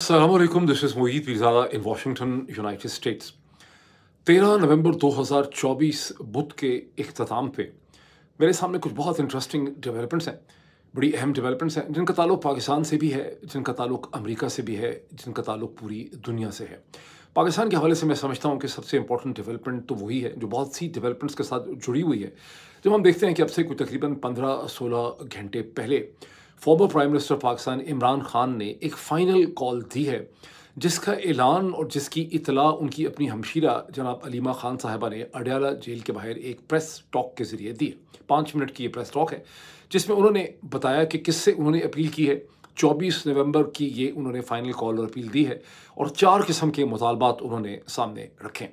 अलमैकम this is Moeed Pirzada in Washington United States तेरह नवंबर 2024 बुध के अख्ताम पे मेरे सामने कुछ बहुत इंटरेस्टिंग डेवलपमेंट्स हैं बड़ी अहम डेवलपमेंट्स हैं जिनका ताल्लुक पाकिस्तान से भी है जिनका ताल्लुक अमेरिका से भी है जिनका ताल्लुक पूरी दुनिया से है पाकिस्तान के हवाले से मैं समझता हूँ कि सबसे इंपॉर्टेंट डेवलपमेंट तो वही है जो बहुत सी डेवलपमेंट्स के साथ जुड़ी हुई है जब हम देखते हैं कि अब से कुछ तकरीबन पंद्रह सोलह घंटे पहले former prime minister Pakistan Imran Khan ने एक फ़ाइनल कॉल दी है जिसका ऐलान और जिसकी इतला उनकी अपनी हमशीरा जनाब अलीमा खान साहबा ने अडयाला जेल के बाहर एक प्रेस टॉक के ज़रिए दी है पाँच मिनट की ये प्रेस टॉक है जिसमें उन्होंने बताया कि किससे उन्होंने अपील की है 24 नवंबर की ये उन्होंने फ़ाइनल कॉल और अपील दी है और चार किस्म के मुतालबात उन्होंने सामने रखे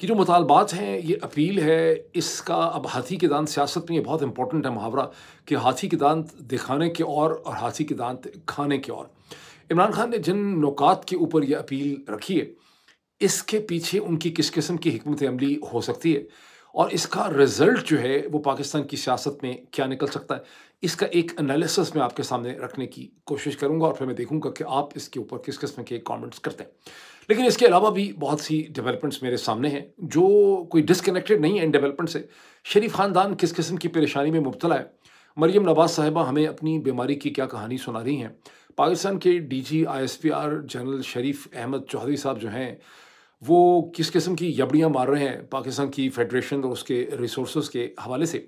कि जो मुतालबात हैं ये अपील है इसका अब हाथी के दांत सियासत में ये बहुत इंपॉर्टेंट है मुहावरा कि हाथी के दांत दिखाने के और और हाथी के दांत खाने के और इमरान खान ने जिन नुकात के ऊपर यह अपील रखी है इसके पीछे उनकी किस किस्म की हमत अमली हो सकती है और इसका रिज़ल्ट जो है वो पाकिस्तान की सियासत में क्या निकल सकता है इसका एक एनालिसिस मैं आपके सामने रखने की कोशिश करूँगा और फिर मैं देखूँगा कि आप इसके ऊपर किस किस्म के कॉमेंट्स करते हैं लेकिन इसके अलावा भी बहुत सी डेवलपमेंट्स मेरे सामने हैं जो कोई डिसकनेक्टेड नहीं है इन डेवलपमेंट से शरीफ ख़ानदान किस किस्म की परेशानी में मुबतला है मरियम नवाज साहिबा हमें अपनी बीमारी की क्या कहानी सुना रही हैं पाकिस्तान के DG ISPR general Sharif Ahmad Chaudhry sahab जो हैं वो किस किस्म की यबड़ियाँ मार रहे हैं पाकिस्तान की फेडरेशन और उसके रिसोर्स के हवाले से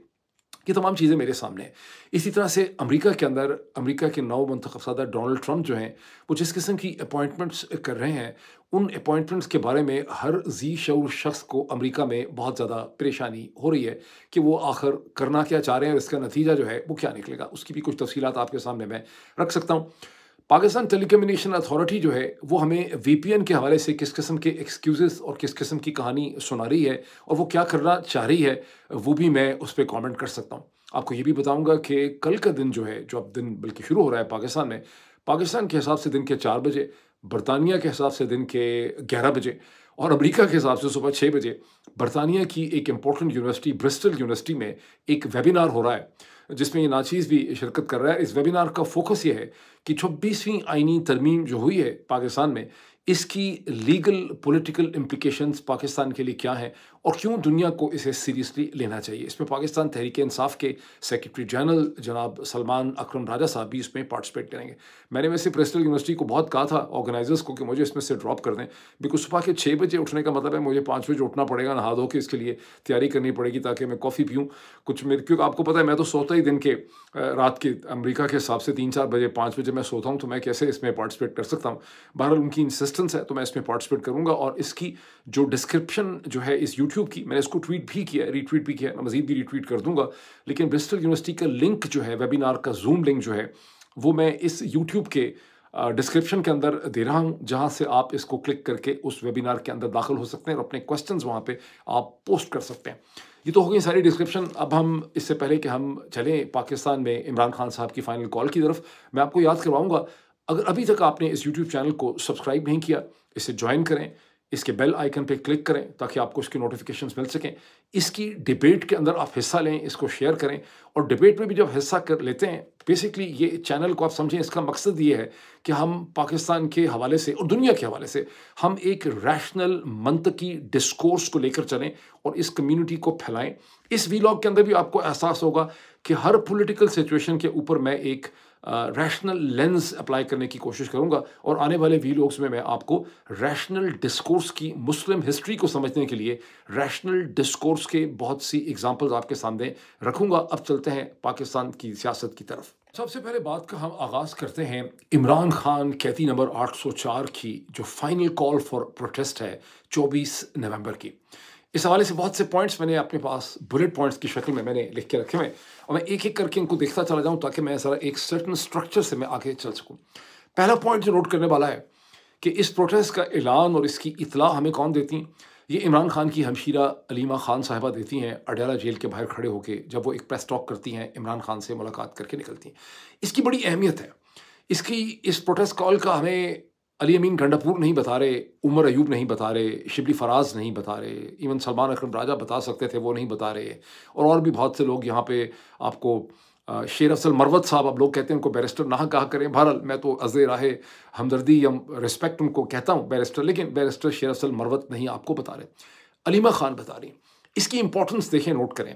ये तमाम चीज़ें मेरे सामने हैं इसी तरह से अमेरिका के अंदर अमेरिका के नौ मंतखब सदर डोनाल्ड ट्रंप जो हैं वो जिस किस्म की अपॉइंटमेंट्स कर रहे हैं उन अपॉइंटमेंट्स के बारे में हर जी शूर शख्स को अमेरिका में बहुत ज़्यादा परेशानी हो रही है कि वो आखिर करना क्या चाह रहे हैं और इसका नतीजा जो है वो क्या निकलेगा उसकी भी कुछ तफसीत आपके सामने मैं रख सकता हूँ पाकिस्तान टेलीकम्युनिकेशन अथॉरिटी जो है वो हमें वीपीएन के हवाले से किस किस्म के एक्सक्यूजेस और किस किस्म की कहानी सुना रही है और वो क्या करना चाह रही है वो भी मैं उस पर कॉमेंट कर सकता हूँ आपको ये भी बताऊँगा कि कल का दिन जो है जो अब दिन बल्कि शुरू हो रहा है पाकिस्तान में पाकिस्तान के हिसाब से दिन के चार बजे बरतानिया के हिसाब से दिन के ग्यारह बजे और अमेरिका के हिसाब से सुबह छः बजे बरतानिया की एक इम्पोर्टेंट यूनिवर्सिटी ब्रिस्टल यूनिवर्सिटी में एक वेबिनार हो रहा है जिसमें ये नाचीज़ भी शिरकत कर रहा है इस वेबिनार का फोकस ये है कि छब्बीसवीं आइनी तरमीम जो हुई है पाकिस्तान में इसकी लीगल पॉलिटिकल इम्प्लिकेशंस पाकिस्तान के लिए क्या हैं और क्यों दुनिया को इसे सीरियसली लेना चाहिए इसमें पाकिस्तान तहरीक इंसाफ के सेक्रेटरी जनरल जनाब सलमान अक्रम राजा साहब भी इसमें पार्टिसिपेट करेंगे मैंने वैसे प्रेस्टल यूनिवर्सिटी को बहुत कहा था ऑर्गेनाइजर्स को कि मुझे इसमें से ड्रॉप कर दें बिकॉज सुबह के छः बजे उठने का मतलब है मुझे पाँच बजे उठना पड़ेगा नहा धो के इसके लिए तैयारी करनी पड़ेगी ताकि मैं कॉफ़ी पीऊँ कुछ मेरे क्योंकि आपको पता है मैं तो सोता ही दिन के रात के अमरीका के हिसाब से तीन चार बजे पाँच बजे मैं सोता हूँ तो मैं कैसे इसमें पार्टिसिपेट कर सकता हूँ बहरहाल उनकी इंसिस्टेंस है तो मैं इसमें पार्टिसिपेट करूँगा और इसकी जो डिस्क्रिप्शन जो है इस यूट्यूब क्यों की मैंने इसको ट्वीट भी किया रीट्वीट भी किया मैं मजीद भी रीट्वीट कर दूंगा लेकिन ब्रिस्टल यूनिवर्सिटी का लिंक जो है वेबिनार का जूम लिंक जो है वो मैं इस यूट्यूब के डिस्क्रिप्शन के अंदर दे रहा हूँ जहाँ से आप इसको क्लिक करके उस वेबिनार के अंदर दाखिल हो सकते हैं और अपने क्वेश्चन वहाँ पर आप पोस्ट कर सकते हैं ये तो हो गई सारी डिस्क्रिप्शन अब हम इससे पहले कि हम चलें पाकिस्तान में इमरान खान साहब की फाइनल कॉल की तरफ मैं आपको याद करवाऊँगा अगर अभी तक आपने इस यूट्यूब चैनल को सब्सक्राइब नहीं किया इसे ज्वाइन करें इसके बेल आइकन पे क्लिक करें ताकि आपको इसकी नोटिफिकेशन मिल सकें इसकी डिबेट के अंदर आप हिस्सा लें इसको शेयर करें और डिबेट में भी जब हिस्सा कर लेते हैं बेसिकली ये चैनल को आप समझें इसका मकसद ये है कि हम पाकिस्तान के हवाले से और दुनिया के हवाले से हम एक रैशनल मंत की डिस्कोर्स को लेकर चलें और इस कम्यूनिटी को फैलाएँ इस वीलॉग के अंदर भी आपको एहसास होगा कि हर पोलिटिकल सिचुएशन के ऊपर मैं एक रैशनल लेंस अप्लाई करने की कोशिश करूंगा और आने वाले वीलॉग्स में मैं आपको रैशनल डिस्कोर्स की मुस्लिम हिस्ट्री को समझने के लिए रैशनल डिस्कोर्स के बहुत सी एग्जाम्पल्स आपके सामने रखूंगा अब चलते हैं पाकिस्तान की सियासत की तरफ सबसे पहले बात का हम आगाज़ करते हैं इमरान खान कैदी नंबर 804 की जो फाइनल कॉल फॉर प्रोटेस्ट है 24 नवंबर की इस हवाले से बहुत से पॉइंट्स मैंने अपने पास बुलेट पॉइंट्स की शक्ल में मैंने लिख के रखे हुए और मैं एक एक करके इनको देखता चला जाऊँ ताकि मैं सारा एक सर्टन स्ट्रक्चर से मैं आगे चल सकूँ पहला पॉइंट जो नोट करने वाला है कि इस प्रोटेस्ट का ऐलान और इसकी इतला हमें कौन देती हैं ये इमरान खान की हमशीरा अलीमा खान साहबा देती हैं अडेला जेल के बाहर खड़े होकर जब वो एक प्रेस टॉक करती हैं इमरान खान से मुलाकात करके निकलती हैं इसकी बड़ी अहमियत है इसकी इस प्रोटेस्ट कॉल का हमें अली अमीन गंडापुर नहीं बता रहे उमर अयूब नहीं बता रहे शिबली फराज नहीं बता रहे इवन सलमान अकरम राजा बता सकते थे वो नहीं बता रहे और और भी बहुत से लोग यहाँ पे आपको शेर अफसल मरवत साहब आप लोग कहते हैं उनको बैरिस्टर ना कहा करें बहरहाल मैं तो अज़ राह हमदर्दी या रिस्पेक्ट उनको कहता हूँ बैरिस्टर लेकिन बैरिस्टर शेर अफसल मरवत नहीं आपको बता रहे अलीमा ख़ान बता रही इसकी इंपॉर्टेंस देखें नोट करें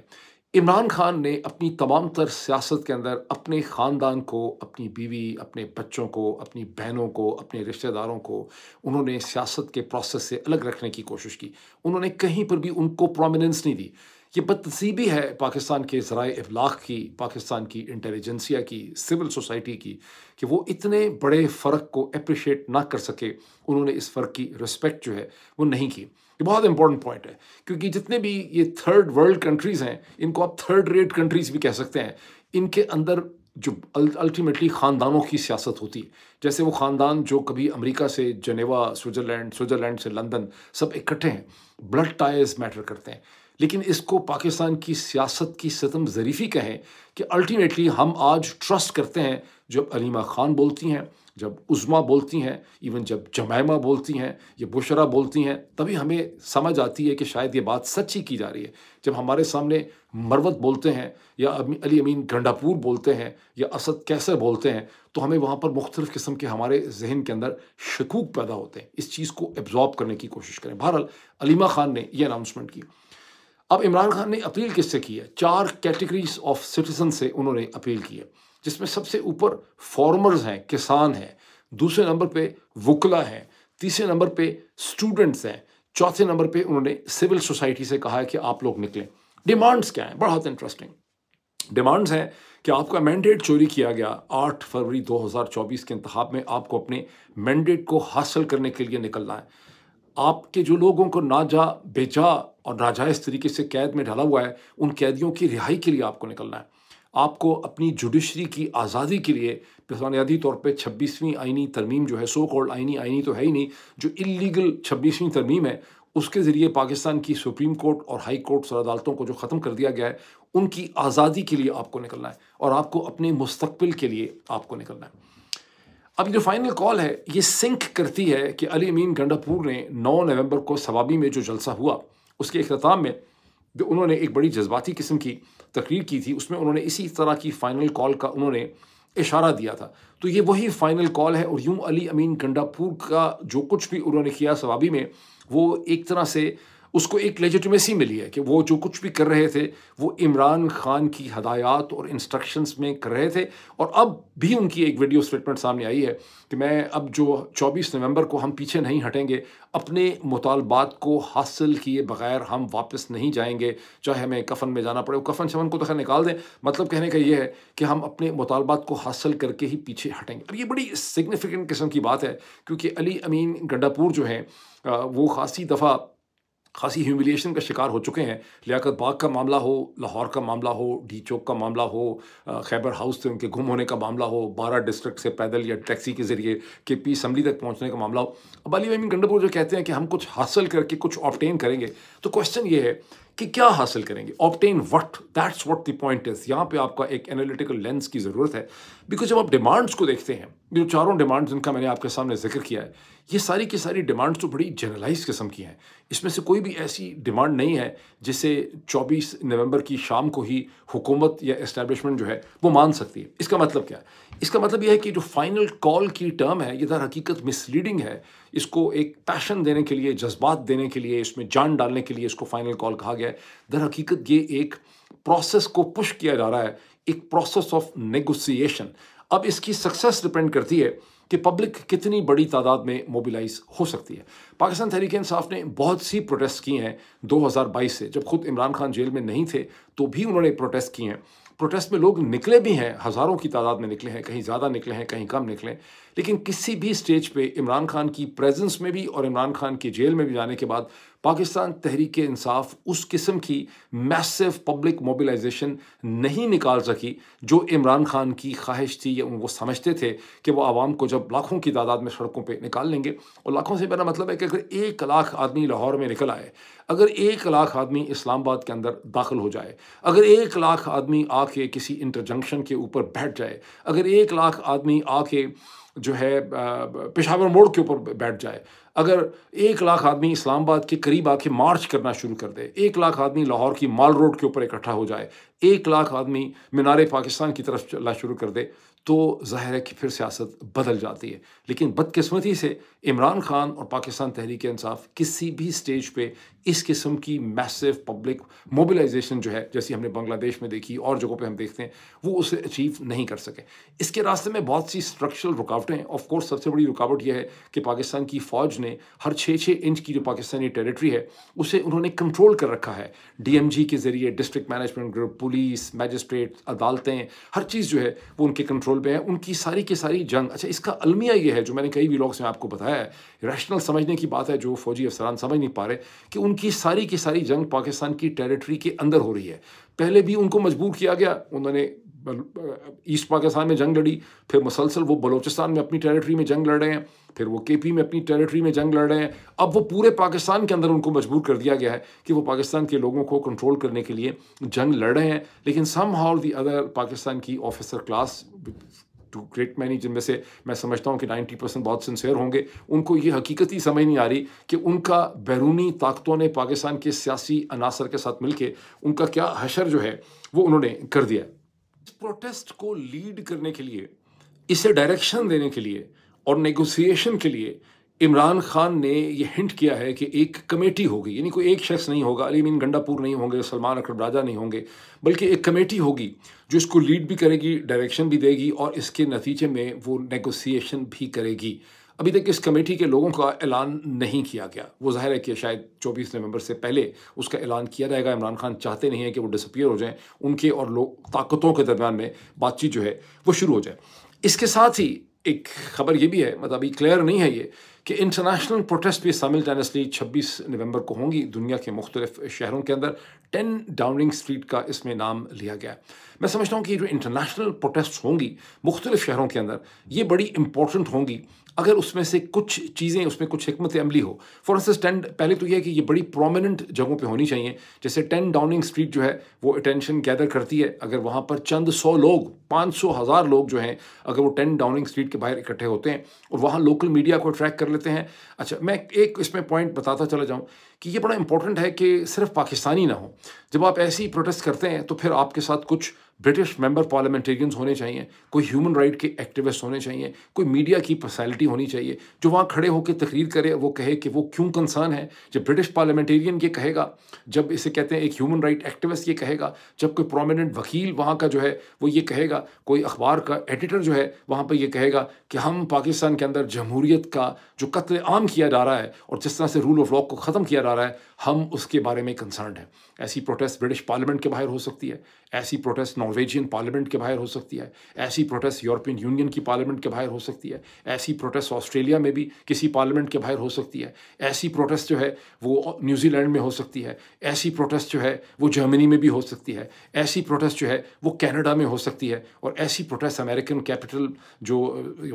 इमरान खान ने अपनी तमाम तर सियासत के अंदर अपने ख़ानदान को अपनी बीवी अपने बच्चों को अपनी बहनों को अपने रिश्तेदारों को उन्होंने सियासत के प्रोसेस से अलग रखने की कोशिश की उन्होंने कहीं पर भी उनको प्रोमिनेंस नहीं दी ये बदतसीबी है पाकिस्तान के ज़राए इबलाग की पाकिस्तान की इंटेलिजेंसिया की सिविल सोसाइटी की कि वो इतने बड़े फ़र्क को अप्रिशिएट ना कर सके उन्होंने इस फ़र्क की रिस्पेक्ट जो है वो नहीं की ये बहुत इंपॉर्टेंट पॉइंट है क्योंकि जितने भी ये थर्ड वर्ल्ड कंट्रीज़ हैं इनको आप थर्ड रेट कंट्रीज़ भी कह सकते हैं इनके अंदर जो अल्टीमेटली ख़ानदानों की सियासत होती है जैसे वो ख़ानदान जो कभी अमेरिका से जनेवा स्विट्ज़रलैंड स्विट्ज़रलैंड से लंदन सब इकट्ठे हैं ब्लड टाइज मैटर करते हैं लेकिन इसको पाकिस्तान की सियासत की सतम ज़रीफ़ी कहें कि अल्टीमेटली हम आज ट्रस्ट करते हैं जब अलीमा ख़ान बोलती हैं जब उज़मा बोलती हैं इवन जब जमैमा बोलती हैं या बुशरा बोलती हैं तभी हमें समझ आती है कि शायद ये बात सच्ची की जा रही है जब हमारे सामने मरवत बोलते हैं या अली अमीन गंडापुर बोलते हैं या असद कैसर बोलते हैं तो हमें वहाँ पर मुख्तलिफ़ किस्म के हमारे जहन के अंदर शकूक पैदा होते हैं इस चीज़ को एब्जॉर्ब करने की कोशिश करें बहरहाल अलीमा ख़ान ने यह अनाउंसमेंट की अब इमरान खान ने अपील किससे की है चार कैटेगरीज ऑफ सिटीज़न से उन्होंने अपील की है जिसमें सबसे ऊपर फॉर्मर्स हैं किसान हैं दूसरे नंबर पे वकला हैं तीसरे नंबर पे स्टूडेंट्स हैं चौथे नंबर पे उन्होंने सिविल सोसाइटी से कहा है कि आप लोग निकलें डिमांड्स क्या हैं बहुत इंटरेस्टिंग डिमांड्स हैं कि आपका मैंडेट चोरी किया गया 8 फरवरी 2024 के इंतहा में आपको अपने मैंडेट को हासिल करने के लिए निकलना है आपके जो लोगों को नाजा बेचा और नाजायज़ तरीके से कैद में ढाला हुआ है उन कैदियों की रिहाई के लिए आपको निकलना है आपको अपनी जुडिशरी की आज़ादी के लिए बुनियादी तौर पर छब्बीसवीं आइनी तरमीम जो है सो कॉल्ड आइनी आइनी तो है ही नहीं जो इलीगल छब्बीसवीं तरमीम है उसके ज़रिए पाकिस्तान की सुप्रीम कोर्ट और हाई कोर्ट सर अदालतों को जो ख़त्म कर दिया गया है उनकी आज़ादी के लिए आपको निकलना है और आपको अपने मुस्तबिल के लिए आपको निकलना है अब जो फाइनल कॉल है ये सिंक करती है कि अली अमीन गंडापुर ने 9 नवंबर को सवाबी में जो जलसा हुआ उसके अख्ताम में उन्होंने एक बड़ी जज्बाती किस्म की तकरीर की थी उसमें उन्होंने इसी तरह की फ़ाइनल कॉल का उन्होंने इशारा दिया था तो ये वही फ़ाइनल कॉल है और यूँ अली अमीन गंडापुर का जो कुछ भी उन्होंने किया सवाबी में वो एक तरह से उसको एक लेजिटमेसी मिली है कि वो जो कुछ भी कर रहे थे वो इमरान खान की हदायत और इंस्ट्रक्शंस में कर रहे थे और अब भी उनकी एक वीडियो स्टेटमेंट सामने आई है कि मैं अब जो 24 नवंबर को हम पीछे नहीं हटेंगे अपने मुतालबात को हासिल किए बगैर हम वापस नहीं जाएंगे चाहे हमें कफन में जाना पड़े कफन शमन को तो खैर निकाल दें मतलब कहने का ये है कि हम अपने मुतालबात को हासिल करके ही पीछे हटेंगे और ये बड़ी सिग्निफिकेंट किस्म की बात है क्योंकि अली अमीन गंडापुर जो हैं वो खासी दफ़ा खासी ह्यूमिलिएशन का शिकार हो चुके हैं लियाकत बाग का मामला हो लाहौर का मामला हो डी चौक का मामला हो खैबर हाउस से उनके गुम होने का मामला हो बारह डिस्ट्रिक्ट से पैदल या टैक्सी के ज़रिए के पी असम्बली तक पहुंचने का मामला हो अब अली अमीन गंडपुर जो कहते हैं कि हम कुछ हासिल करके कुछ ऑप्टेन करेंगे तो क्वेश्चन ये है कि क्या हासिल करेंगे obtain what that's what the point is यहाँ पर आपका एक एनालिटिकल लेंस की ज़रूरत है बिकॉज जब आप डिमांड्स को देखते हैं जो चारों डिमांड्स जिनका मैंने आपके सामने जिक्र किया है ये सारी की सारी डिमांड्स तो बड़ी जनरलाइज किस्म की हैं इसमें से कोई भी ऐसी डिमांड नहीं है जिसे 24 नवंबर की शाम को ही हुकूमत या इस्टेबलिशमेंट जो है वो मान सकती है इसका मतलब क्या है इसका मतलब यह है कि जो फाइनल कॉल की टर्म है ये दर हकीकत मिसलीडिंग है इसको एक पैशन देने के लिए जज्बात देने के लिए इसमें जान डालने के लिए इसको फाइनल कॉल कहा गया है दर हकीकत ये एक प्रोसेस को पुश किया जा रहा है एक प्रोसेस ऑफ नेगोसिएशन अब इसकी सक्सेस डिपेंड करती है कि पब्लिक कितनी बड़ी तादाद में मोबिलाइज हो सकती है पाकिस्तान तहरीक इंसाफ ने बहुत सी प्रोटेस्ट की हैं 2022 से जब खुद इमरान खान जेल में नहीं थे तो भी उन्होंने प्रोटेस्ट किए हैं प्रोटेस्ट में लोग निकले भी हैं हज़ारों की तादाद में निकले हैं कहीं ज़्यादा निकले हैं कहीं कम निकले लेकिन किसी भी स्टेज पर इमरान खान की प्रेजेंस में भी और इमरान खान के जेल में भी जाने के बाद पाकिस्तान तहरीक इंसाफ उस किस्म की मैसिव पब्लिक मोबिलाइजेशन नहीं निकाल सकी जो इमरान खान की ख्वाहिश थी या वो समझते थे कि वो आवाम को जब लाखों की तादाद में सड़कों पर निकाल लेंगे और लाखों से मेरा मतलब है कि अगर एक लाख आदमी लाहौर में निकल आए अगर एक लाख आदमी इस्लामाबाद के अंदर दाखिल हो जाए अगर एक लाख आदमी आके किसी इंटरजंक्शन के ऊपर बैठ जाए अगर एक लाख आदमी आके जो है पेशावर मोड़ के ऊपर बैठ जाए अगर एक लाख आदमी इस्लामाबाद के करीब आके मार्च करना शुरू कर दे एक लाख आदमी लाहौर की माल रोड के ऊपर इकट्ठा हो जाए एक लाख आदमी मीनार पाकिस्तान की तरफ चलना शुरू कर दे तो जाहिर है कि फिर सियासत बदल जाती है लेकिन बदकस्मती से इमरान खान और पाकिस्तान तहरीक इंसाफ किसी भी स्टेज पे इस किस्म की मैसिव पब्लिक मोबिलाइजेशन जो है जैसी हमने बांग्लादेश में देखी और जगहों पे हम देखते हैं वो उसे अचीव नहीं कर सके इसके रास्ते में बहुत सी स्ट्रक्चरल रुकावटें हैं ऑफ़कोर्स सबसे बड़ी रुकावट यह है कि पाकिस्तान की फ़ौज ने हर छः छः इंच की जो पाकिस्तानी टेरिटरी है उसे उन्होंने कंट्रोल कर रखा है डी के ज़रिए district management group police magistrate अदालतें हर चीज़ जो है वो उनके कंट्रोल कंट्रोल पे हैं उनकी सारी की सारी जंग अच्छा इसका अलमिया ये है जो मैंने कई व्लॉग्स में आपको बताया है रैशनल समझने की बात है जो फौजी अफसरान समझ नहीं पा रहे कि उनकी सारी की सारी जंग पाकिस्तान की टेरिटरी के अंदर हो रही है पहले भी उनको मजबूर किया गया उन्होंने ईस्ट पाकिस्तान में जंग लड़ी फिर मुसलसल वो बलोचिस्तान में अपनी टेरिटरी में जंग लड़ रहे हैं फिर वो के पी में अपनी टेरिटरी में जंग लड़ रहे हैं अब वो पूरे पाकिस्तान के अंदर उनको मजबूर कर दिया गया है कि वो पाकिस्तान के लोगों को कंट्रोल करने के लिए जंग लड़ रहे हैं लेकिन somehow the other Pakistan की officer class too great many जिनमें से मैं समझता हूँ कि नाइन्टी परसेंट बहुत सिंसेयर होंगे उनको ये हकीकत ही समझ नहीं आ रही कि उनका बैरूनी ताकतों ने पाकिस्तान के सियासी अनासर के साथ मिलकर उनका क्या हशर जो है वो उन्होंने कर दिया है प्रोटेस्ट को लीड करने के लिए इसे डायरेक्शन देने के लिए और नेगोशिएशन के लिए इमरान खान ने यह हिंट किया है कि एक कमेटी होगी यानी कोई एक शख्स नहीं होगा अली मीन गंडापुर नहीं होंगे सलमान अकरब राजा नहीं होंगे बल्कि एक कमेटी होगी जो इसको लीड भी करेगी डायरेक्शन भी देगी और इसके नतीजे में वो नेगोशिएशन भी करेगी अभी तक इस कमेटी के लोगों का ऐलान नहीं किया गया वो जाहिर है कि शायद 24 नवंबर से पहले उसका ऐलान किया जाएगा इमरान खान चाहते नहीं हैं कि वो डिसअपियर हो जाएं उनके और लोग ताकतों के दरम्यान में बातचीत जो है वो शुरू हो जाए इसके साथ ही एक खबर ये भी है मतलब अभी क्लियर नहीं है ये कि इंटरनेशनल प्रोटेस्ट भी शामिल टेनसली छब्बीस नवंबर को होंगी दुनिया के मुख्तलिफ शहरों के अंदर टेन डाउनिंग स्ट्रीट का इसमें नाम लिया गया मैं समझता हूँ कि जो इंटरनेशनल प्रोटेस्ट होंगी मुख्तलिफ शहरों के अंदर ये बड़ी इंपॉर्टेंट होंगी अगर उसमें से कुछ चीज़ें उसमें कुछ हमत अमली हो फॉर इंस्टेंस टेन पहले तो यह है कि ये बड़ी प्रोमिनेंट जगहों पे होनी चाहिए जैसे टेन डाउनिंग स्ट्रीट जो है वो अटेंशन गैदर करती है अगर वहाँ पर चंद सौ लोग पाँच सौ हज़ार लोग जो हैं अगर वो टेन डाउनिंग स्ट्रीट के बाहर इकट्ठे होते हैं और वहाँ लोकल मीडिया को अट्रैक्ट कर लेते हैं अच्छा मैं एक इसमें पॉइंट बताता चला जाऊँ कि ये बड़ा इंपॉर्टेंट है कि सिर्फ पाकिस्तानी ना हो जब आप ऐसी प्रोटेस्ट करते हैं तो फिर आपके साथ कुछ ब्रिटिश मेंबर पार्लियामेंटेरियंस होने चाहिए कोई ह्यूमन राइट के एक्टिविस्ट होने चाहिए कोई मीडिया की पर्सनैलिटी होनी चाहिए जो वहाँ खड़े होकर तकरीर करे वो कहे कि वो क्यों कंसर्न है जब ब्रिटिश पार्लियामेंटेरियन ये कहेगा जब इसे कहते हैं एक ह्यूमन राइट एक्टिविस्ट ये कहेगा जब कोई प्रोमिनेंट वकील वहाँ का जो है वो ये कहेगा कोई अखबार का एडिटर जो है वहाँ पर यह कहेगा कि हम पाकिस्तान के अंदर जमहूरीत का जो कत्ल आम किया जा रहा है और जिस तरह से रूल ऑफ लॉ को ख़त्म किया जा रहा है हम उसके बारे में कंसर्न हैं ऐसी प्रोटेस्ट ब्रिटिश पार्लियामेंट के बाहर हो सकती है ऐसी प्रोटेस्ट नॉर्वेजियन पार्लियामेंट के बाहर हो सकती है ऐसी प्रोटेस्ट यूरोपियन यूनियन की पार्लियामेंट के बाहर हो सकती है ऐसी प्रोटेस्ट ऑस्ट्रेलिया में भी किसी पार्लियामेंट के बाहर हो सकती है ऐसी प्रोटेस्ट जो है वो न्यूजीलैंड में हो सकती है ऐसी प्रोटेस्ट जो है वो जर्मनी में भी हो सकती है ऐसी प्रोटेस्ट जो है वो कैनेडा में हो सकती है और ऐसी प्रोटेस्ट अमेरिकन कैपिटल जो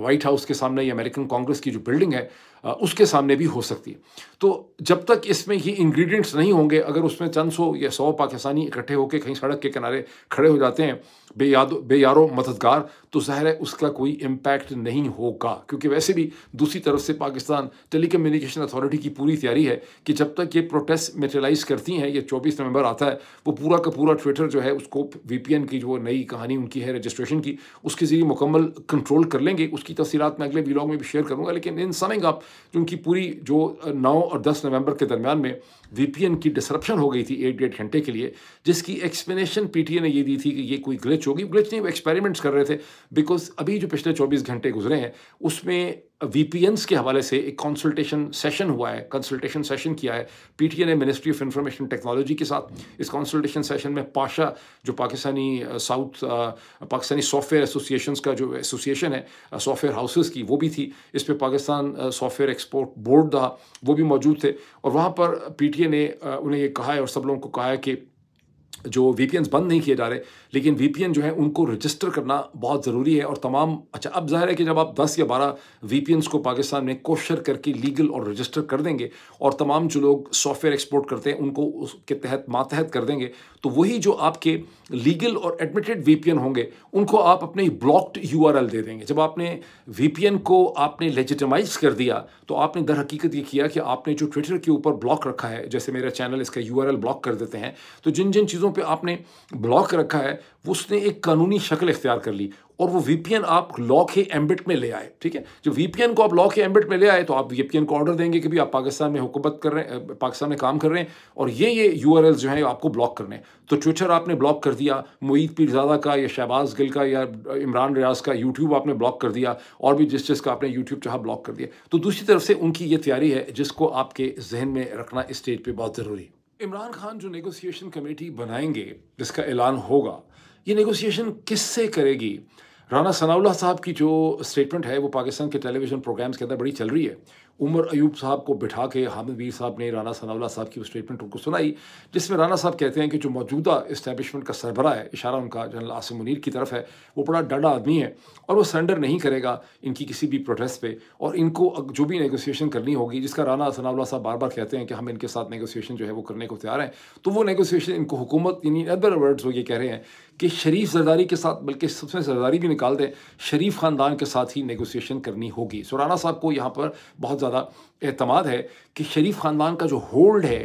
वाइट uh, हाउस के सामने या अमेरिकन कांग्रेस की जो बिल्डिंग है uh, उसके सामने भी हो सकती है तो जब तक इसमें ये इंग्रेडिएंट्स नहीं होंगे अगर उसमें चंद सौ या सौ पाकिस्तानी इकट्ठे होकर कहीं सड़क के किनारे खड़े हो जाते हैं बेयाद बेयारो मददगार तो ज़ाहिर है उसका कोई इम्पैक्ट नहीं होगा क्योंकि वैसे भी दूसरी तरफ से पाकिस्तान टेली कम्युनिकेशन अथॉरिटी की पूरी तैयारी है कि जब तक ये प्रोटेस्ट मेटेलाइज करती हैं ये चौबीस नवंबर आता है वो पूरा का पूरा ट्विटर जो है उसको वी की जो नई कहानी उनकी है रजिस्ट्रेशन की उसके ज़रिए मुकम्मल कंट्रोल कर लेंगे उसकी तफसीत मैं अगले वीलॉग में भी शेयर करूँगा लेकिन इन समय आप उनकी पूरी जो नौ और दस नवंबर के दरमियान में वीपीएन की डिसरप्शन हो गई थी एट डेढ़ घंटे के लिए जिसकी एक्सप्लेनेशन पीटीए ने ये दी थी कि ये कोई ग्लिच होगी ग्लिच नहीं वो एक्सपेरिमेंट्स कर रहे थे बिकॉज अभी जो पिछले 24 घंटे गुजरे हैं उसमें वीपीएनस के हवाले से एक कंसल्टेशन सेशन हुआ है कंसल्टेशन सेशन किया है पीटीए ने मिनिस्ट्री ऑफ इंफॉर्मेशन टेक्नोलॉजी के साथ इस कंसल्टेशन सेशन में पाशा जो Pakistani south Pakistani software association का जो एसोसिएशन है सॉफ्टवेयर हाउसेस की वो भी थी इस पर पाकिस्तान सॉफ्टवेयर एक्सपोर्ट बोर्ड था वो भी मौजूद थे और वहाँ पर पी ने उन्हें ये कहा है और सब लोगों को कहा है कि जो वी बंद नहीं किए जा रहे लेकिन वी जो है उनको रजिस्टर करना बहुत ज़रूरी है और तमाम अच्छा अब जाहिर है कि जब आप 10 या 12 वी को पाकिस्तान में कोशर करके लीगल और रजिस्टर कर देंगे और तमाम जो लोग सॉफ्टवेयर एक्सपोर्ट करते हैं उनको उसके तहत मातहत कर देंगे तो वही जो आपके लीगल और एडमिटेड वी होंगे उनको आप अपने ब्लॉक्ड यू दे देंगे जब आपने वी को आपने लेजिटमाइज कर दिया तो आपने दर हकीकत ये किया कि आपने जो ट्विटर के ऊपर ब्लॉक रखा है जैसे मेरा चैनल इसका यू ब्लॉक कर देते हैं तो जिन जिन चीज़ों पे आपने ब्लॉक रखा है वो उसने एक कानूनी शक्ल इख्तियार कर ली और वो वीपीएन आप लॉक के एम्बिट में ले आए ठीक है जो वीपीएन को आप लॉक के एम्बिट में ले आए तो आप वीपीएन को ऑर्डर देंगे कि भी आप पाकिस्तान में हुकूमत कर रहे हैं पाकिस्तान में काम कर रहे हैं और ये ये यू जो हैं आपको ब्लॉक करने हैं तो ट्विटर आपने ब्लॉक कर दिया मोईद पीरजादा का या शहबाज गिल का या इमरान रियाज का यूट्यूब आपने ब्लॉक कर दिया और भी जिस चीज़ का आपने यूट्यूब चाह ब्लॉक कर दिया तो दूसरी तरफ से उनकी ये तैयारी है जिसको आपके जहन में रखना इस स्टेज पर बहुत ज़रूरी है इमरान खान जो नेगोशिएशन कमेटी बनाएंगे जिसका ऐलान होगा ये नेगोशिएशन किससे करेगी राना सनाउल्ला साहब की जो स्टेटमेंट है वो पाकिस्तान के टेलीविज़न प्रोग्राम्स के अंदर बड़ी चल रही है उमर अयूब साहब को बिठा के हामिद वीर साहब ने राना सनावला साहब की स्टेटमेंट उनको सुनाई जिसमें राना साहब कहते हैं कि जो मौजूदा इस्टेबलिशमेंट का सरबरा है इशारा उनका जनरल आसिम मुनीर की तरफ है वो बड़ा डंडा आदमी है और वो सरेंडर नहीं करेगा इनकी किसी भी प्रोटेस्ट पे और इनको जो भी नेगोशिएशन करनी होगी जिसका राना सनावला साहब बार बार कहते हैं कि हम इनके साथ नेगोशिएशन जो है वो करने को तैयार हैं तो वो नेगोशिएशन इनको हुकूमत यानी अदर वर्ड्स वो ये कह रहे हैं कि शरीफ जरदारी के साथ बल्कि सबसे जरदारी भी निकाल दें शरीफ ख़ानदान के साथ ही नेगोशिएशन करनी होगी सो राना साहब को यहाँ पर बहुत ज़्यादा अहतमाद है कि शरीफ ख़ानदान का जो होल्ड है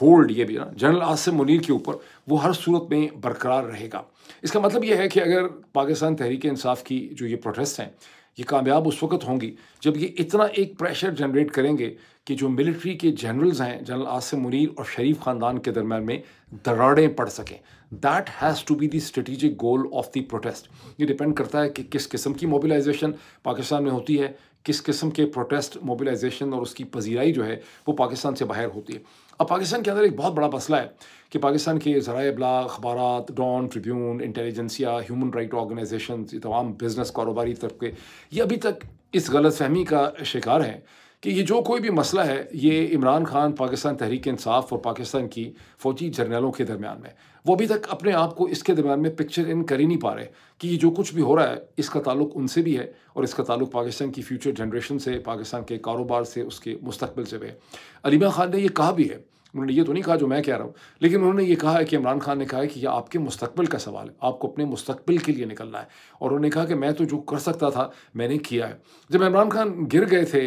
होल्ड ये भी ना जनरल आसिम मुनीर के ऊपर वो हर सूरत में बरकरार रहेगा इसका मतलब ये है कि अगर पाकिस्तान तहरीक इंसाफ की जो ये प्रोटेस्ट हैं ये कामयाब उस वक्त होंगी जब ये इतना एक प्रेशर जनरेट करेंगे कि जो मिलिट्री के जनरल्स हैं जनरल आसिम मुनीर और शरीफ ख़ानदान के दरम्यान में दराड़ें पड़ सकें that has to be the strategic goal of the protest ये डिपेंड करता है कि किस किस्म की मोबिलाइजेशन पाकिस्तान में होती है किस किस्म के प्रोटेस्ट मोबिलाइजेशन और उसकी पजीराई जो है वो पाकिस्तान से बाहर होती है अब पाकिस्तान के अंदर एक बहुत बड़ा मसला है कि पाकिस्तान के ज़रा अबला अखबार Dawn Tribune intelligentsia human right organisation तमाम बिज़नेस कारोबारी तबके ये अभी तक इस गलत फहमी का शिकार हैं कि ये जो कोई भी मसला है ये इमरान खान पाकिस्तान तहरीक इंसाफ और पाकिस्तान की फ़ौजी जर्नलों के दरमियान में वो अभी तक अपने आप को इसके दरमियान में पिक्चर इन कर ही नहीं पा रहे कि ये जो कुछ भी हो रहा है इसका ताल्लुक उनसे भी है और इसका ताल्लुक पाकिस्तान की फ्यूचर जनरेशन से पाकिस्तान के कारोबार से उसके मुस्तबिल से भी है अलीमा ख़ान ने यह कहा भी है उन्होंने ये तो नहीं कहा जो मैं कह रहा हूँ लेकिन उन्होंने ये कहा है कि इमरान खान ने कहा है कि यह आपके मुस्तबिल का सवाल है आपको अपने मुस्तबिल के लिए निकलना है और उन्होंने कहा कि मैं तो जो कर सकता था मैंने किया है जब इमरान खान गिर गए थे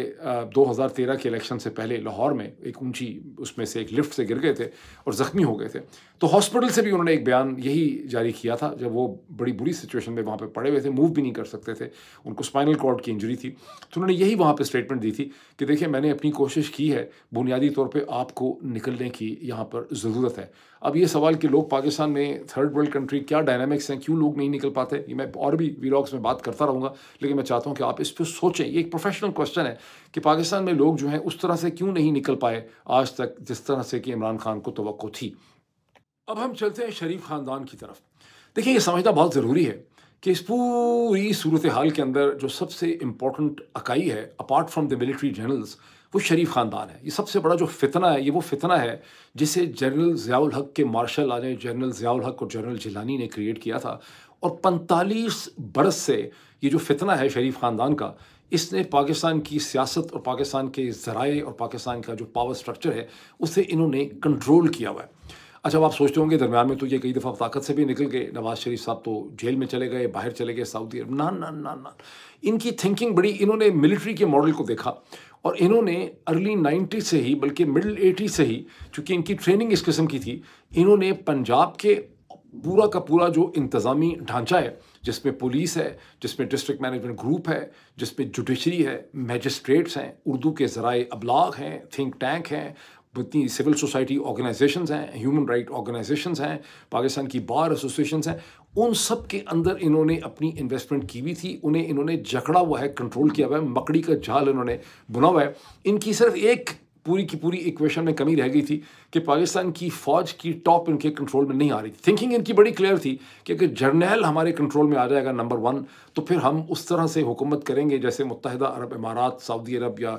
दो हज़ार तेरह के इलेक्शन से पहले लाहौर में एक ऊंची उसमें से एक लिफ्ट से गिर गए थे और ज़ख्मी हो गए थे तो हॉस्पिटल से भी उन्होंने एक बयान यही जारी किया था जब वो बड़ी बुरी सिचुएशन में वहाँ पे पड़े हुए थे मूव भी नहीं कर सकते थे उनको स्पाइनल कॉर्ड की इंजरी थी तो उन्होंने यही वहाँ पे स्टेटमेंट दी थी कि देखिए मैंने अपनी कोशिश की है बुनियादी तौर पे आपको निकलने की यहाँ पर ज़रूरत है अब ये सवाल कि लोग पाकिस्तान में थर्ड वर्ल्ड कंट्री क्या डायनामिक्स हैं क्यों लोग नहीं निकल पाते ये मैं और भी वीलॉग्स में बात करता रहूँगा लेकिन मैं चाहता हूँ कि आप इस पर सोचें ये एक प्रोफेशनल क्वेश्चन है कि पाकिस्तान में लोग जो हैं उस तरह से क्यों नहीं निकल पाए आज तक जिस तरह से कि इमरान खान को तो थी अब हम चलते हैं शरीफ ख़ानदान की तरफ देखिए ये समझना बहुत ज़रूरी है कि इस पूरी सूरत हाल के अंदर जो सबसे इम्पोर्टेंट अकाई है apart from the military generals वो शरीफ ख़ानदान है ये सबसे बड़ा जो फितना है ये वो फितना है जिसे जनरल ज़ियाउल हक के मार्शल आने जनरल ज़ियाउल हक और जनरल जिलानी ने क्रिएट किया था और पैंतालीस बरस से ये जो फितना है शरीफ ख़ानदान का इसने पाकिस्तान की सियासत और पाकिस्तान के ज़राए और पाकिस्तान का जो पावर स्ट्रक्चर है उसे इन्होंने कंट्रोल किया हुआ है अच्छा आप सोचते होंगे दरमियान में तो ये कई दफ़ा ताकत से भी निकल गए नवाज शरीफ साहब तो जेल में चले गए बाहर चले गए सऊदी अरब ना ना ना ना इनकी थिंकिंग बड़ी इन्होंने मिलिट्री के मॉडल को देखा और इन्होंने अर्ली नाइन्टी से ही बल्कि मिडल एटी से ही चूँकि इनकी ट्रेनिंग इस किस्म की थी इन्होंने पंजाब के पूरा का पूरा जो इंतज़ामी ढांचा है जिसमें पुलिस है जिसमें डिस्ट्रिक्ट मैनेजमेंट ग्रुप है जिसमें जुडिशरी है मैजिस्ट्रेट्स हैं उर्दू के जरा अबलाग हैं थिंक टैंक हैं जितनी सिविल सोसाइटी ऑर्गेनाइजेशंस हैं ह्यूमन राइट ऑर्गेनाइजेशंस हैं पाकिस्तान की बार एसोसिएशंस हैं उन सब के अंदर इन्होंने अपनी इन्वेस्टमेंट की हुई थी उन्हें इन्होंने जकड़ा हुआ है कंट्रोल किया हुआ है मकड़ी का जाल इन्होंने बुना हुआ है इनकी सिर्फ एक पूरी की पूरी इक्वेशन में कमी रह गई थी कि पाकिस्तान की फ़ौज की टॉप इनके कंट्रोल में नहीं आ रही थी थिंकिंग इनकी बड़ी क्लियर थी कि अगर जर्नैल हमारे कंट्रोल में आ जाएगा नंबर वन तो फिर हम उस तरह से हुकूमत करेंगे जैसे मुतहदा अरब इमारात सऊदी अरब या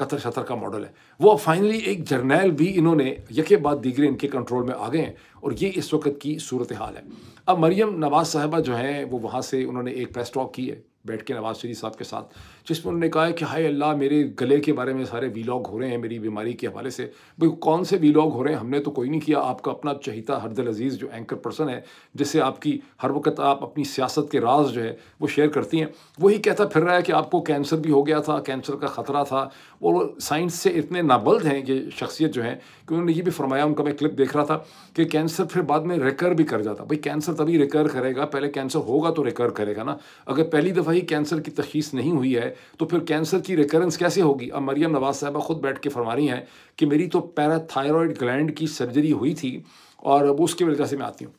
कतर शतर का मॉडल है वो फाइनली एक जर्नैल भी इन्होंने यके बाद दीगरे इनके कंट्रोल में आ गए हैं और ये इस वक्त की सूरत हाल है अब मरीम नवाज़ साहबा जो हैं वो वहाँ से उन्होंने एक प्रेस टॉक की है बैठ के नवाज़ शरीफ साहब के साथ जिसमें उन्होंने कहा है कि हाय अल्लाह मेरे गले के बारे में सारे वीलॉग हो रहे हैं मेरी बीमारी के हवाले से भाई कौन से वीलॉग हो रहे हैं हमने तो कोई नहीं किया आपका अपना चहिता हरदल अजीज़ जो एंकर पर्सन है जिससे आपकी हर वक्त आप अपनी सियासत के राज जो है वो शेयर करती हैं वही कहता फिर रहा है कि आपको कैंसर भी हो गया था कैंसर का ख़तरा था और साइंस से इतने नाबल्द हैं ये शख्सियत जो है कि उन्होंने ये भी फरमाया उनका मैं क्लिप देख रहा था कि कैंसर फिर बाद में रिकर भी कर जाता भाई कैंसर तभी रिकर करेगा पहले कैंसर होगा तो रिकर करेगा ना अगर पहली दफ़ा ही कैंसर की तखीस नहीं हुई है तो फिर कैंसर की रिकरेंस कैसे होगी अब मरियम नवाज साहबा ख़ुद बैठ के फरमा रही हैं कि मेरी तो पैराथायरॉयड ग्लैंड की सर्जरी हुई थी और अब उसकी वजह से मैं आती हूँ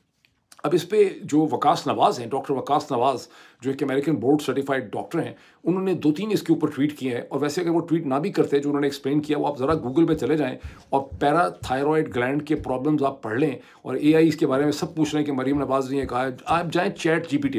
अब इस पर जो वकास नवाज़ हैं डॉक्टर वकास नवाज़ जो एक अमेरिकन बोर्ड सर्टिफाइड डॉक्टर हैं उन्होंने दो तीन इसके ऊपर ट्वीट किए हैं और वैसे अगर वो ट्वीट ना भी करते जो उन्होंने एक्सप्लेन किया वो आप ज़रा गूगल पे चले जाएं और पैराथायरॉयड ग्लैंड के प्रॉब्लम्स आप पढ़ लें और ए इसके बारे में सब पूछ रहे हैं कि मरीम नवाज़ ने कहा आप जाएँ चैट जी पे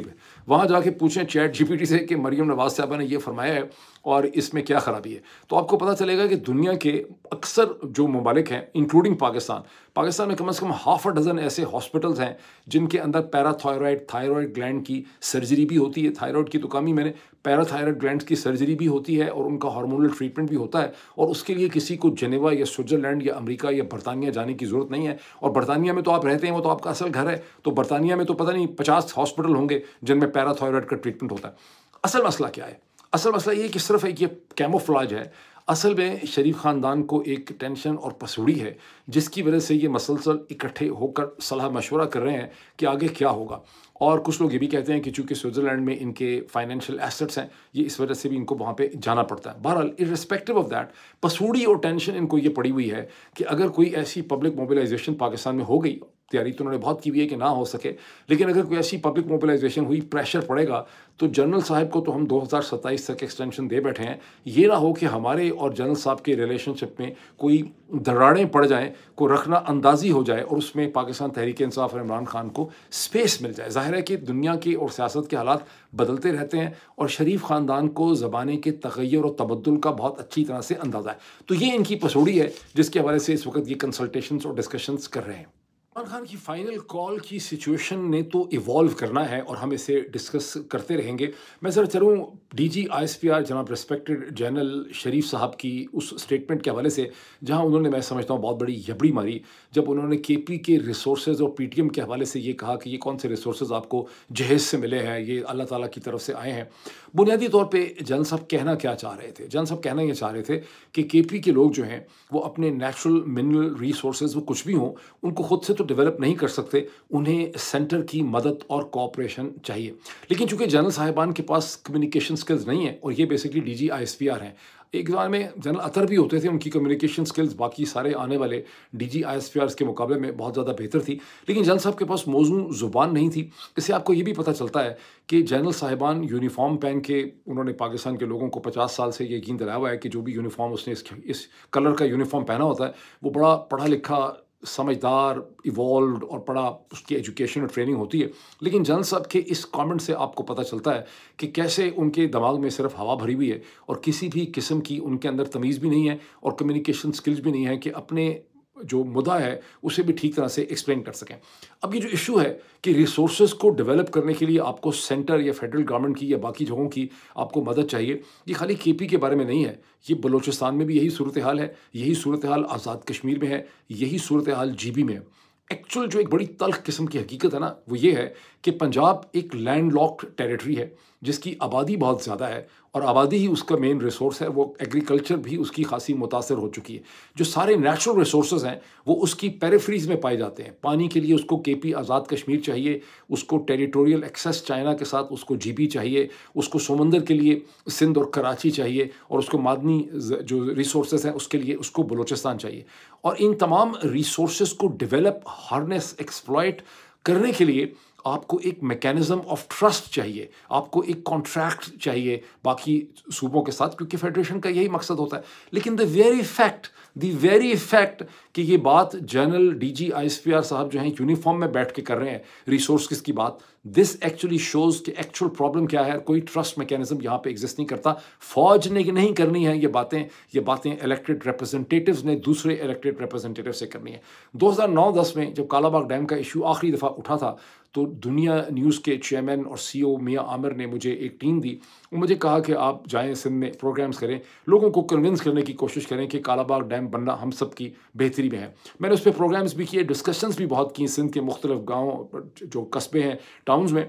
वहाँ जाके पूछें चैट जीपीटी से कि मरीम नवाज साहबा ने ये फरमाया है और इसमें क्या ख़राबी है तो आपको पता चलेगा कि दुनिया के अक्सर जो ममालिक हैं इंक्लूडिंग पाकिस्तान पाकिस्तान में कम अज़ कम हाफ अ डज़न ऐसे हॉस्पिटल्स हैं जिनके अंदर पैराथायरॉयड थायरॉयड ग्लैंड की सर्जरी भी होती है थायरॉयड की तो कम ही मैंने पैराथायरॉयड ग्लैंड की सर्जरी भी होती है और उनका हार्मोनल ट्रीटमेंट भी होता है और उसके लिए किसी को जनेवा या स्विट्ज़रलैंड या अमरीका या बरतानिया जाने की ज़रूरत नहीं है और बरतानिया में तो आप रहते हैं वो तो आपका असल घर है तो बरतानिया में तो पता नहीं पचास हॉस्पिटल होंगे जिनमें पैराथायरॉयड का ट्रीटमेंट होता है असल मसला क्या है असल मसला ये कि सिर्फ एक ये कैमोफ्लाज है असल में शरीफ ख़ानदान को एक टेंशन और पसूड़ी है जिसकी वजह से ये मसलसल इकट्ठे होकर सलाह मशवरा कर रहे हैं कि आगे क्या होगा और कुछ लोग ये भी कहते हैं कि चूंकि स्विट्ज़रलैंड में इनके फाइनेंशियल एसेट्स हैं ये इस वजह से भी इनको वहाँ पे जाना पड़ता है बहरहाल इरिस्पेक्टिव ऑफ दैट पसूड़ी और टेंशन इनको ये पड़ी हुई है कि अगर कोई ऐसी पब्लिक मोबिलाइजेशन पाकिस्तान में हो गई तैयारी तो उन्होंने बहुत की हुई है कि ना हो सके लेकिन अगर कोई ऐसी पब्लिक मोबिलाइजेशन हुई प्रेशर पड़ेगा तो जनरल साहब को तो हम 2027 तक एक्सटेंशन दे बैठे हैं ये ना हो कि हमारे और जनरल साहब के रिलेशनशिप में कोई दराड़ें पड़ जाएं को रखना अंदाजी हो जाए और उसमें पाकिस्तान तहरीक इंसाफ और इमरान खान को स्पेस मिल जाए जाहिर है कि दुनिया के और सियासत के हालात बदलते रहते हैं और शरीफ ख़ानदान को ज़बाने के तगैर और तबदुल का बहुत अच्छी तरह से अंदाज़ा है तो ये इनकी पसौड़ी है जिसके हवाले से इस वक्त ये कंसल्टेशंस और डिस्कशंस कर रहे हैं इमरान हाँ, खान की फाइनल कॉल की सिचुएशन ने तो इवॉल्व करना है और हम इसे डिस्कस करते रहेंगे मैं ज़रा चलूँ D G I S P R जनाब रिस्पेक्टेड जनरल शरीफ साहब की उस स्टेटमेंट के हवाले से जहां उन्होंने मैं समझता हूँ बहुत बड़ी यबड़ी मारी जब उन्होंने के पी के रिसोर्सेज और पी टी एम के हवाले से ये कहा कि ये कौन से रिसोर्स आपको जहेज से मिले हैं ये अल्लाह ताली की तरफ से आए हैं बुनियादी तौर पर जन साहब कहना क्या चाह रहे थे जन साहब कहना ये चाह रहे थे कि के पी के लोग जो हैं वो अपने नेचुरल मिनरल रिसोर्स वो कुछ भी हों उनको खुद से तो डेवलप नहीं कर सकते उन्हें सेंटर की मदद और कॉपरेशन चाहिए लेकिन चूंकि जनरल साहिबान के पास कम्युनिकेशन स्किल्स नहीं है और ये basically D G I S P R हैं एक बार में जनरल अतर भी होते थे उनकी कम्युनिकेशन स्किल्स बाकी सारे आने वाले D G I S P R के मुकाबले में बहुत ज़्यादा बेहतर थी लेकिन जनरल साहब के पास मौजू ज़ुबान नहीं थी इससे आपको ये भी पता चलता है कि जनरल साहिबान यूनिफॉर्म पहन के उन्होंने पाकिस्तान के लोगों को पचास साल से ये यकीन दिलाया हुआ है कि जो भी यूनिफॉर्म उसने इस इस कलर का यूनिफॉर्म पहना होता है वो बड़ा पढ़ा लिखा समझदार इवॉल्व और पढ़ा उसकी एजुकेशन और ट्रेनिंग होती है लेकिन जन साहब के इस कमेंट से आपको पता चलता है कि कैसे उनके दिमाग में सिर्फ हवा भरी हुई है और किसी भी किस्म की उनके अंदर तमीज़ भी नहीं है और कम्युनिकेशन स्किल्स भी नहीं है कि अपने जो मुद्दा है उसे भी ठीक तरह से एक्सप्लेन कर सकें अब ये जो इशू है कि रिसोर्स को डेवलप करने के लिए आपको सेंटर या फेडरल गवर्नमेंट की या बाकी जगहों की आपको मदद चाहिए ये खाली केपी के बारे में नहीं है ये बलूचिस्तान में भी यही सूरत हाल है यही सूरत हाल आज़ाद कश्मीर में है यही सूरत हाल जी में है एक्चुअल जो एक बड़ी तल्ख किस्म की हकीकत है ना वो ये है कि पंजाब एक लैंड लॉक्ड टेरिटरी है जिसकी आबादी बहुत ज़्यादा है और आबादी ही उसका मेन रिसोर्स है वो एग्रीकल्चर भी उसकी खासी मुतासर हो चुकी है जो सारे नेचुरल रिसोर्स हैं वो उसकी पेरेफ्रीज में पाए जाते हैं पानी के लिए उसको के पी आज़ाद कश्मीर चाहिए उसको टेरिटोरियल एक्सेस चाइना के साथ उसको पी चाहिए उसको समंदर के लिए सिंध और कराची चाहिए और उसको मादनी जो रिसोर्स हैं उसके लिए उसको बलोचिस्तान चाहिए और इन तमाम रिसोर्स को डिवेलप हार्नेस एक्सप्लॉयट करने के लिए आपको एक मैकेनिज्म ऑफ ट्रस्ट चाहिए आपको एक कॉन्ट्रैक्ट चाहिए बाकी सूबों के साथ क्योंकि फेडरेशन का यही मकसद होता है लेकिन the very fact the very fact कि ये बात general D G I S P R साहब जो हैं यूनिफॉर्म में बैठ के कर रहे हैं रिसोर्स की बात दिस एक्चुअली शोज़ कि एक्चुअल प्रॉब्लम क्या है कोई ट्रस्ट मैकेनिज्म यहाँ पे एग्जिस्ट नहीं करता फौज ने नहीं करनी है ये बातें ये बातें इलेक्टेड रिप्रेजेंटेटिव ने दूसरे इलेक्टेड रिप्रेजेंटेटिव से करनी है 2009-10 में जब कालाबाग डैम का इशू आखिरी दफ़ा उठा था तो दुनिया न्यूज़ के चेयरमैन और सी ओ e मियाँ आमिर ने मुझे एक टीम दी और मुझे कहा कि आप जाएँ सिंध में प्रोग्राम्स करें लोगों को कन्विंस करने की कोशिश करें कि कालाबाग डैम बनना हम सब की बेहतरी में है मैंने उस पर प्रोग्राम्स भी किए डिस्कशंस भी बहुत किए सिंध के मुख्तलिफ गाँव जो कस्बे हैं टाउन्स में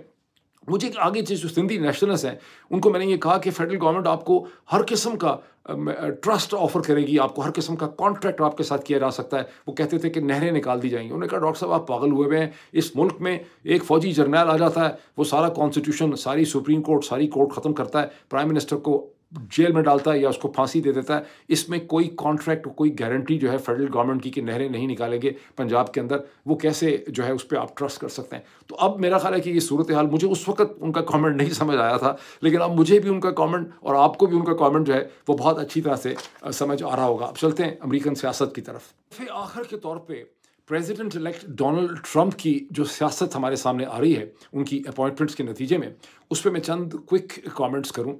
मुझे आगे चीज जो सिंधी नेशनलिस्ट हैं उनको मैंने ये कहा कि फेडरल गवर्नमेंट आपको हर किस्म का ट्रस्ट ऑफर करेगी आपको हर किस्म का कॉन्ट्रैक्ट आपके साथ किया जा सकता है वो कहते थे कि नहरें निकाल दी जाएंगी उन्होंने कहा डॉक्टर साहब आप पागल हुए हुए हैं इस मुल्क में एक फ़ौजी जर्नैल आ जाता है वो सारा कॉन्स्टिट्यूशन सारी सुप्रीम कोर्ट सारी कोर्ट ख़त्म करता है प्राइम मिनिस्टर को जेल में डालता है या उसको फांसी दे देता है इसमें कोई कॉन्ट्रैक्ट कोई गारंटी जो है फेडरल गवर्नमेंट की कि नहरें नहीं निकालेंगे पंजाब के अंदर वो कैसे जो है उस पर आप ट्रस्ट कर सकते हैं तो अब मेरा ख्याल है कि ये सूरत हाल मुझे उस वक्त उनका कमेंट नहीं समझ आया था लेकिन अब मुझे भी उनका कॉमेंट और आपको भी उनका कॉमेंट जो है वो बहुत अच्छी तरह से समझ आ रहा होगा अब चलते हैं अमरीकन सियासत की तरफ फिर आखिर के तौर पर प्रेजिडेंट इलेक्ट डोनाल्ड ट्रंप की जो सियासत हमारे सामने आ रही है उनकी अपॉइंटमेंट्स के नतीजे में उस पर मैं चंद क्विक कॉमेंट्स करूँ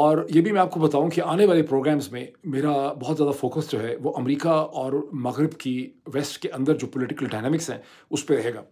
और ये भी मैं आपको बताऊं कि आने वाले प्रोग्राम्स में मेरा बहुत ज़्यादा फोकस जो है वो अमेरिका और मगरब की वेस्ट के अंदर जो पॉलिटिकल डायनामिक्स हैं उस पर रहेगा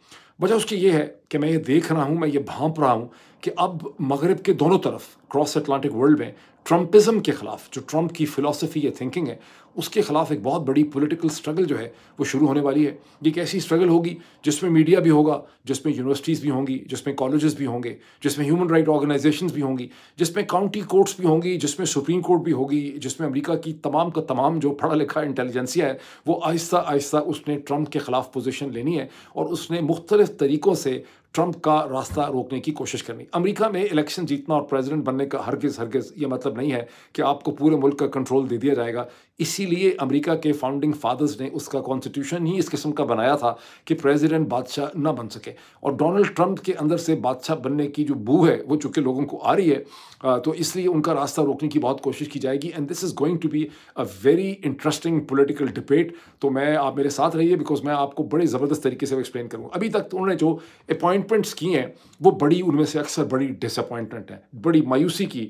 वजह उसकी ये है कि मैं ये देख रहा हूँ मैं ये भांप रहा हूँ कि अब मगरब के दोनों तरफ क्रॉस अटलांटिक वर्ल्ड में ट्रम्पिज्म के ख़िलाफ़ जो ट्रंप की फ़िलासफ़ी या थिंकिंग है उसके ख़िलाफ़ एक बहुत बड़ी पॉलिटिकल स्ट्रगल जो है वो शुरू होने वाली है ये एक ऐसी स्ट्रगल होगी जिसमें मीडिया भी होगा जिसमें यूनिवर्सिटीज़ भी होंगी जिसमें कॉलेजेस भी होंगे जिसमें ह्यूमन राइट ऑर्गेनाइजेशन भी होंगी जिसमें काउंटी कोर्ट्स भी होंगी जिसमें सुप्रीम कोर्ट भी होगी जिसमें अमरीका की तमाम का तमाम जो पढ़ा लिखा इंटेलिजेंसिया है वो आहिस्ता आहिस्ता उसने ट्रंप के ख़िलाफ़ पोजिशन लेनी है और उसने मुख्तलिफ़ तरीक़ों से ट्रंप का रास्ता रोकने की कोशिश करनी अमेरिका में इलेक्शन जीतना और प्रेसिडेंट बनने का हरगिज हरगिज ये मतलब नहीं है कि आपको पूरे मुल्क का कंट्रोल दे दिया जाएगा इसीलिए अमेरिका के फाउंडिंग फादर्स ने उसका कॉन्स्टिट्यूशन ही इस किस्म का बनाया था कि प्रेसिडेंट बादशाह ना बन सके और डोनाल्ड ट्रंप के अंदर से बादशाह बनने की जो बू है वो चूँकि लोगों को आ रही है तो इसलिए उनका रास्ता रोकने की बहुत कोशिश की जाएगी and this is going to be a very interesting political debate तो मैं आप मेरे साथ रहिए बिकॉज मैं आपको बड़े ज़बरदस्त तरीके से एक्सप्लेन करूँगा अभी तक तो उन्होंने जो अपॉइंट अपॉइंटमेंट्स की हैं वो बड़ी उनमें से अक्सर बड़ी डिसअपॉइंटमेंट है बड़ी मायूसी की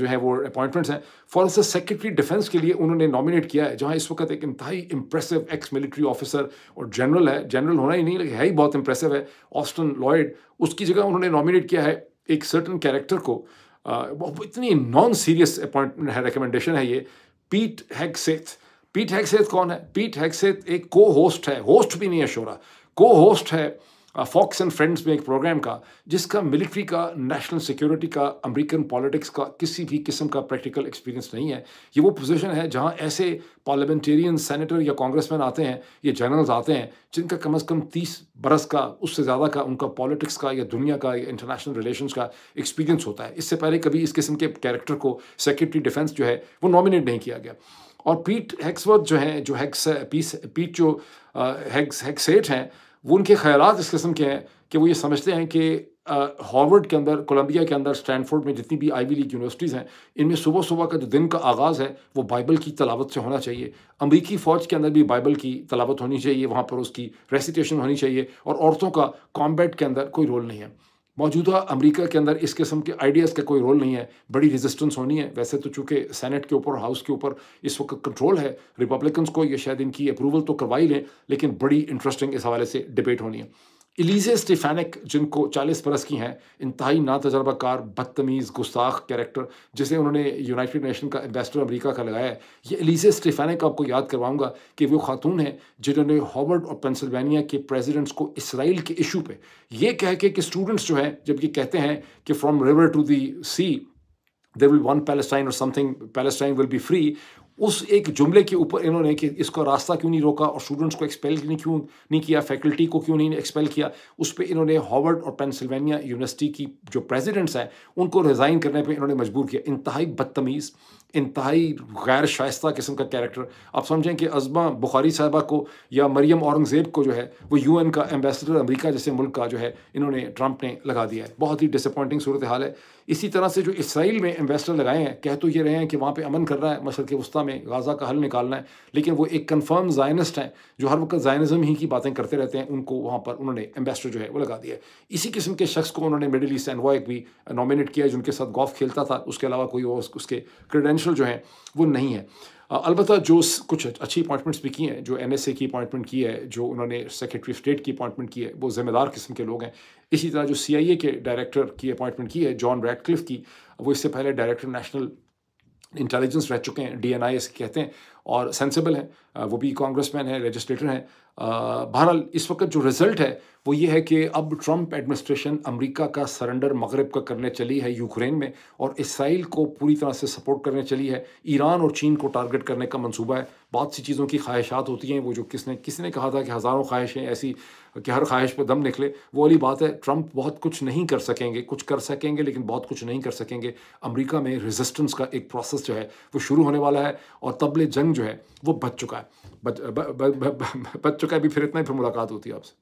जो है वो अपॉइंटमेंट्स हैं फॉर से सेक्रेटरी डिफेंस के लिए उन्होंने नॉमिनेट किया है जहाँ इस वक्त एक इंतहाई इंप्रेसिव एक्स मिलिट्री ऑफिसर और जनरल है जनरल होना ही नहीं लेकिन है ही बहुत इंप्रेसिव है ऑस्टन लॉयड उसकी जगह उन्होंने नॉमिनेट किया है एक सर्टन कैरेक्टर को आ, इतनी नॉन सीरियस अपॉइंटमेंट है रिकमेंडेशन है ये पीट हैगसेथ पीट हैगसेथ कौन है पीट हैगसेथ एक को होस्ट है होस्ट भी नहीं है शोरा को होस्ट है फॉक्स एंड फ्रेंड्स में एक प्रोग्राम का जिसका मिलिट्री का नेशनल सिक्योरिटी का अमेरिकन पॉलिटिक्स का किसी भी किस्म का प्रैक्टिकल एक्सपीरियंस नहीं है ये वो पोजीशन है जहाँ ऐसे पार्लियामेंटेरियन सेनेटर या कांग्रेसमैन आते हैं ये जनरल्स आते हैं जिनका कम अज़ कम तीस बरस का उससे ज़्यादा का उनका पॉलिटिक्स का या दुनिया का या इंटरनेशनल रिलेशन का एक्सपीरियंस होता है इससे पहले कभी इस किस्म के कैरेक्टर को सेक्रेटरी डिफेंस जो है वो नॉमिनेट नहीं किया गया और पीट हैक्सवर्थ जो हैं जो हैक्स पीट जो हैक्स हैक्सेट हैं वो उनके ख्याल इस किस्म के हैं कि वो ये समझते हैं कि हॉर्वर्ड के अंदर कोलंबिया के अंदर स्टैनफोर्ड में जितनी भी आईवी लीग यूनिवर्सिटीज़ हैं इनमें सुबह सुबह का जो दिन का आगाज़ है वो बाइबल की तलावत से होना चाहिए अमरीकी फ़ौज के अंदर भी बाइबल की तलावत होनी चाहिए वहाँ पर उसकी रेसिटेशन होनी चाहिए और औरतों का कॉम्बैट के अंदर कोई रोल नहीं है मौजूदा अमेरिका के अंदर इस किस्म के आइडियाज़ का कोई रोल नहीं है बड़ी रेजिस्टेंस होनी है वैसे तो चूंकि सेनेट के ऊपर हाउस के ऊपर इस वक्त कंट्रोल है रिपब्लिकन्स को यह शायद इनकी अप्रूवल तो करवा ही लें लेकिन बड़ी इंटरेस्टिंग इस हवाले से डिबेट होनी है एलिजे स्टेफेनिक जिनको 40 बरस की हैं इंतहाई ना तजर्बाकार बदतमीज़ गुस्ताख कैरेक्टर जिसे उन्होंने यूनाइटेड नेशन का एम्बेसडर अमेरिका का लगाया है ये एलिजे स्टेफेनिक आपको याद करवाऊंगा कि वो खातून हैं जिन्होंने हॉवर्ड और पेंसिल्वेनिया के प्रेसिडेंट्स को इसराइल के इशू पे ये कह के कि स्टूडेंट्स जो हैं जबकि कहते हैं कि from river to the sea there will one Palestine और something Palestine will be free उस एक जुमले के ऊपर इन्होंने कि इसको रास्ता क्यों नहीं रोका और स्टूडेंट्स को एक्सपेल नहीं क्यों नहीं किया फैकल्टी को क्यों नहीं एक्सपेल किया उस पर इन्होंने हॉवर्ड और पेंसिल्वेनिया यूनिवर्सिटी की जो प्रेसिडेंट्स हैं उनको रिज़ाइन करने पर इन्होंने मजबूर किया इंतहाई बदतमीज़ इंतहाई गैर शायस्त किस्म का कैरेक्टर आप समझें कि अजमा बुखारी साहबा को या मरियम औरंगज़ेब को जो है वो यू एन का एम्बेसडर अमरीका जैसे मुल्क का जो है इन्होंने ट्रंप ने लगा दिया है बहुत ही डिसअपॉइंटिंग सूरत हाल है इसी तरह से जो इसराइल में एम्बेसडर लगाए हैं कह तो ये रहे हैं कि वहाँ पर अमन कर रहा है मशरक़ वस्ता गाज़ा में गाज़ा का हल निकालना है लेकिन वो एक कन्फर्म जायनिस्ट हैं जो हर वक्त जायनिज़म ही की बातें करते रहते हैं उनको वहाँ पर उन्होंने एम्बेसडर जो है वो लगा दिया इसी किस्म के शख्स को उन्होंने मिडिल ईस्ट एंड वॉक भी नॉमिनेट किया जो उनके साथ गॉफ खेलता था उसके अलावा कोई और उसके क्रीडेंशल जो हैं वो नहीं है अलबत् जो कुछ अच्छी अपॉइंटमेंट्स भी की हैं जो एन की अपॉइंटमेंट की है जो उन्होंने सेक्रेटरी स्टेट की अपॉइंटमेंट की है वो ज़िम्मेदार किस्म के लोग हैं इसी तरह जो सी के डायरेक्टर की अपॉइंटमेंट की है जॉन रैडक्लिफ की वो इससे पहले डायरेक्टर नेशनल इंटेलिजेंस रह चुके हैं डी एन आई कहते हैं और सेंसिबल हैं वो भी कांग्रेस मैन है लेजिस्लेटर हैं बहरहाल इस वक्त जो रिज़ल्ट है वो ये है कि अब ट्रंप एडमिनिस्ट्रेशन अमेरिका का सरेंडर मगरब का करने चली है यूक्रेन में और इसराइल को पूरी तरह से सपोर्ट करने चली है ईरान और चीन को टारगेट करने का मंसूबा है बहुत सी चीज़ों की ख्वाहिशात होती हैं वो जो किसने किसने कहा था कि हज़ारों ख्वाहिशें ऐसी कि हर ख्वाहिश पर दम निकले वो वाली बात है ट्रंप बहुत कुछ नहीं कर सकेंगे कुछ कर सकेंगे लेकिन बहुत कुछ नहीं कर सकेंगे अमेरिका में रेजिस्टेंस का एक प्रोसेस जो है वो शुरू होने वाला है और तबले जंग जो है वो बच चुका है बच बच चुका है अभी फिर इतना ही फिर मुलाकात होती है आपसे